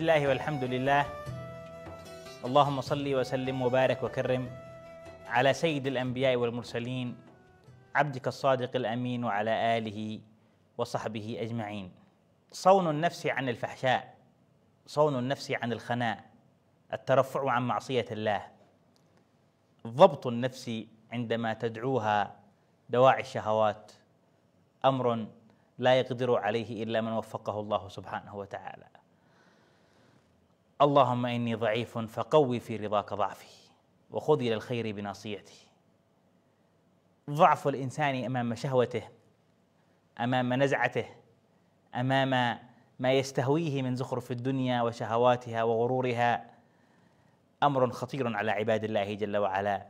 الله والحمد لله اللهم صل وسلم وبارك وكرم على سيد الانبياء والمرسلين عبدك الصادق الامين وعلى اله وصحبه اجمعين صون النفس عن الفحشاء صون النفس عن الخناء الترفع عن معصيه الله ضبط النفس عندما تدعوها دواعي الشهوات امر لا يقدر عليه الا من وفقه الله سبحانه وتعالى اللهم اني ضعيف فقوي في رضاك ضعفي وخذ الى الخير بناصيتي ضعف الانسان امام شهوته امام نزعته امام ما يستهويه من زخرف الدنيا وشهواتها وغرورها امر خطير على عباد الله جل وعلا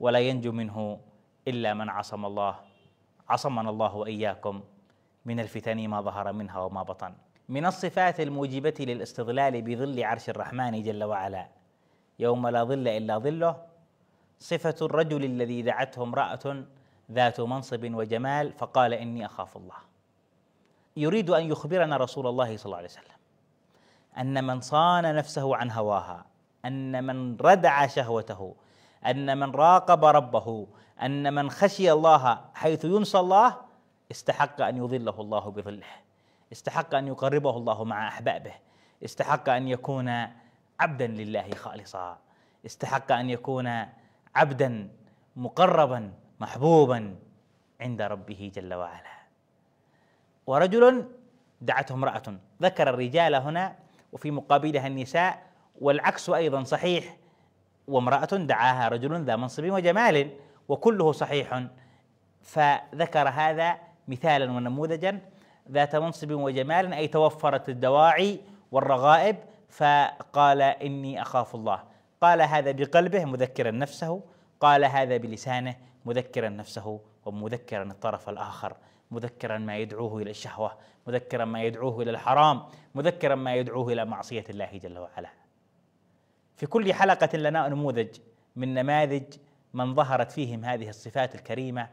ولا ينجو منه الا من عصم الله عصمنا الله واياكم من الفتن ما ظهر منها وما بطن من الصفات الموجبة للاستظلال بظل عرش الرحمن جل وعلا يوم لا ظل إلا ظله صفة الرجل الذي دعته امرأة ذات منصب وجمال فقال إني أخاف الله يريد أن يخبرنا رسول الله صلى الله عليه وسلم أن من صان نفسه عن هواها أن من ردع شهوته أن من راقب ربه أن من خشي الله حيث ينسى الله استحق أن يظله الله بظله استحق أن يقربه الله مع أحبابه استحق أن يكون عبدا لله خالصا استحق أن يكون عبدا مقربا محبوبا عند ربه جل وعلا ورجل دعته امرأة ذكر الرجال هنا وفي مقابلها النساء والعكس أيضا صحيح وامرأة دعاها رجل ذا منصب وجمال وكله صحيح فذكر هذا مثالا ونموذجا ذات منصب وجمال أي توفرت الدواعي والرغائب فقال إني أخاف الله قال هذا بقلبه مذكرا نفسه قال هذا بلسانه مذكرا نفسه ومذكرا الطرف الآخر مذكرا ما يدعوه إلى الشهوة مذكرا ما يدعوه إلى الحرام مذكرا ما يدعوه إلى معصية الله جل وعلا في كل حلقة لنا نموذج من نماذج من ظهرت فيهم هذه الصفات الكريمة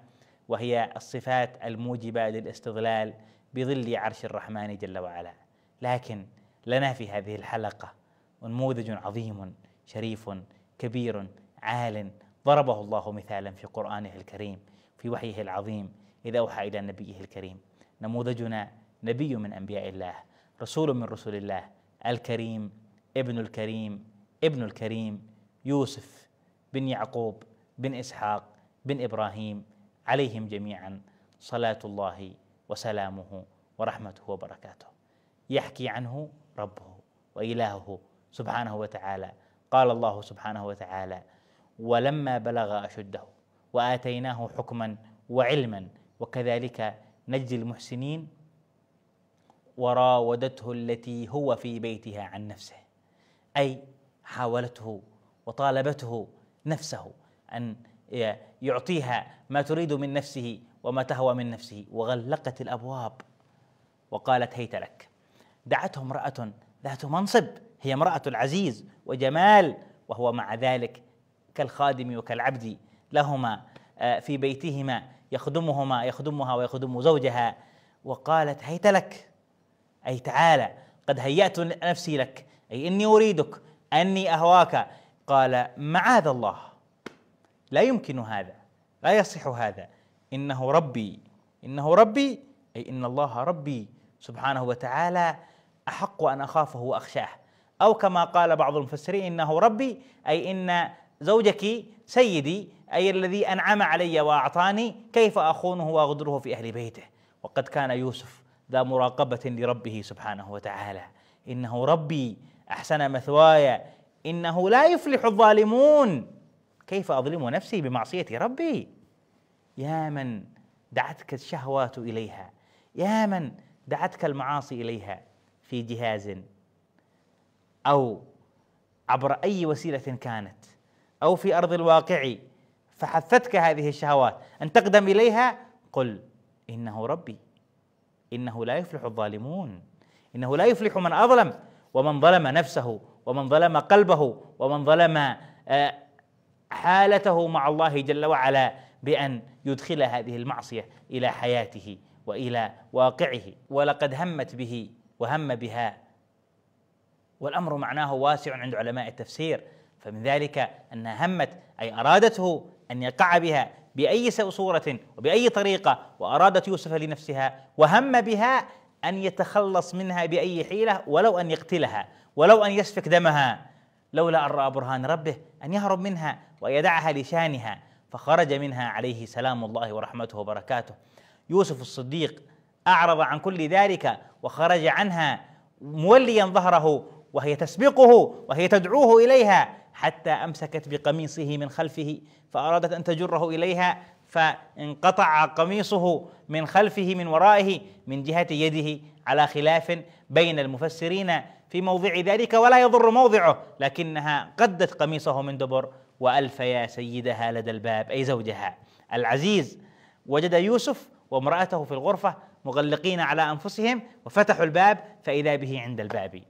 وهي الصفات الموجبة للاستظلال بظل عرش الرحمن جل وعلا لكن لنا في هذه الحلقه نموذج عظيم شريف كبير عال ضربه الله مثالا في قرانه الكريم في وحيه العظيم اذا اوحى الى نبيه الكريم نموذجنا نبي من انبياء الله رسول من رسول الله الكريم ابن الكريم ابن الكريم يوسف بن يعقوب بن اسحاق بن ابراهيم عليهم جميعا صلاه الله وسلامه ورحمته وبركاته يحكي عنه ربه وإلهه سبحانه وتعالى قال الله سبحانه وتعالى ولما بلغ أشده وآتيناه حكما وعلما وكذلك نجزي المحسنين وراودته التي هو في بيتها عن نفسه أي حاولته وطالبته نفسه أن إيه، يعطيها ما تريد من نفسه وما تهوى من نفسه وغلقت الابواب وقالت هيت لك دعته امراه ذات منصب هي امراه العزيز وجمال وهو مع ذلك كالخادم وكالعبد لهما آه، في بيتهما يخدمهما يخدمها ويخدم زوجها وقالت هيت لك اي تعالى قد هيأت نفسي لك اي اني اريدك اني اهواك قال معاذ الله لا يمكن هذا لا يصح هذا انه ربي انه ربي اي ان الله ربي سبحانه وتعالى احق ان اخافه واخشاه او كما قال بعض المفسرين انه ربي اي ان زوجك سيدي اي الذي انعم علي واعطاني كيف اخونه واغدره في اهل بيته وقد كان يوسف ذا مراقبه لربه سبحانه وتعالى انه ربي احسن مثواي انه لا يفلح الظالمون كيف أظلم نفسي بمعصية ربي يا من دعتك الشهوات إليها يا من دعتك المعاصي إليها في جهاز أو عبر أي وسيلة كانت أو في أرض الواقع فحثتك هذه الشهوات أن تقدم إليها قل إنه ربي إنه لا يفلح الظالمون إنه لا يفلح من أظلم ومن ظلم نفسه ومن ظلم قلبه ومن ظلم آه، حالته مع الله جل وعلا بأن يدخل هذه المعصية إلى حياته وإلى واقعه ولقد همت به وهم بها والأمر معناه واسع عند علماء التفسير فمن ذلك أنها همت أي أرادته أن يقع بها بأي صورة وبأي طريقة وأرادت يوسف لنفسها وهم بها أن يتخلص منها بأي حيلة ولو أن يقتلها ولو أن يسفك دمها لولا أن رأى برهان ربه أن يهرب منها ويدعها لشانها فخرج منها عليه سلام الله ورحمته وبركاته يوسف الصديق أعرض عن كل ذلك وخرج عنها موليا ظهره وهي تسبقه وهي تدعوه إليها حتى أمسكت بقميصه من خلفه فأرادت أن تجره إليها فانقطع قميصه من خلفه من ورائه من جهة يده على خلاف بين المفسرين في موضع ذلك ولا يضر موضعه لكنها قدت قميصه من دبر وألف يا سيدها لدى الباب أي زوجها العزيز وجد يوسف وامرأته في الغرفة مغلقين على أنفسهم وفتحوا الباب فإذا به عند الباب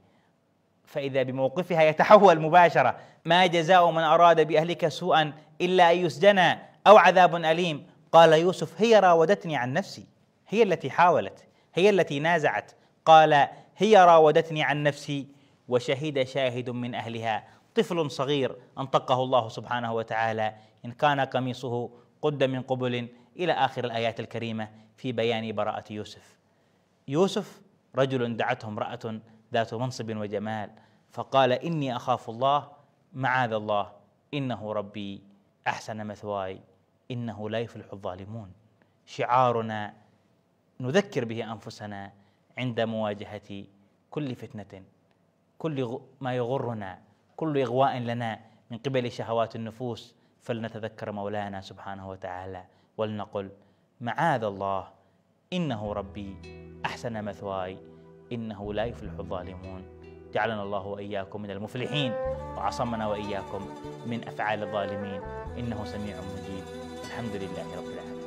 فإذا بموقفها يتحول مباشرة ما جزاء من أراد بأهلك سوءا إلا أن يسجن أو عذاب أليم قال يوسف هي راودتني عن نفسي هي التي حاولت هي التي نازعت قال هي راودتني عن نفسي وشهد شاهد من اهلها طفل صغير انطقه الله سبحانه وتعالى ان كان قميصه قد من قبل الى اخر الايات الكريمه في بيان براءه يوسف. يوسف رجل دعته امراه ذات منصب وجمال فقال اني اخاف الله معاذ الله انه ربي احسن مثواي انه لا يفلح الظالمون. شعارنا نذكر به انفسنا عند مواجهة كل فتنة كل ما يغرنا كل إغواء لنا من قبل شهوات النفوس فلنتذكر مولانا سبحانه وتعالى ولنقل معاذ الله إنه ربي أحسن مثواي إنه لا يفلح الظالمون جعلنا الله وإياكم من المفلحين وعصمنا وإياكم من أفعال الظالمين إنه سميع مجيب الحمد لله رب العالمين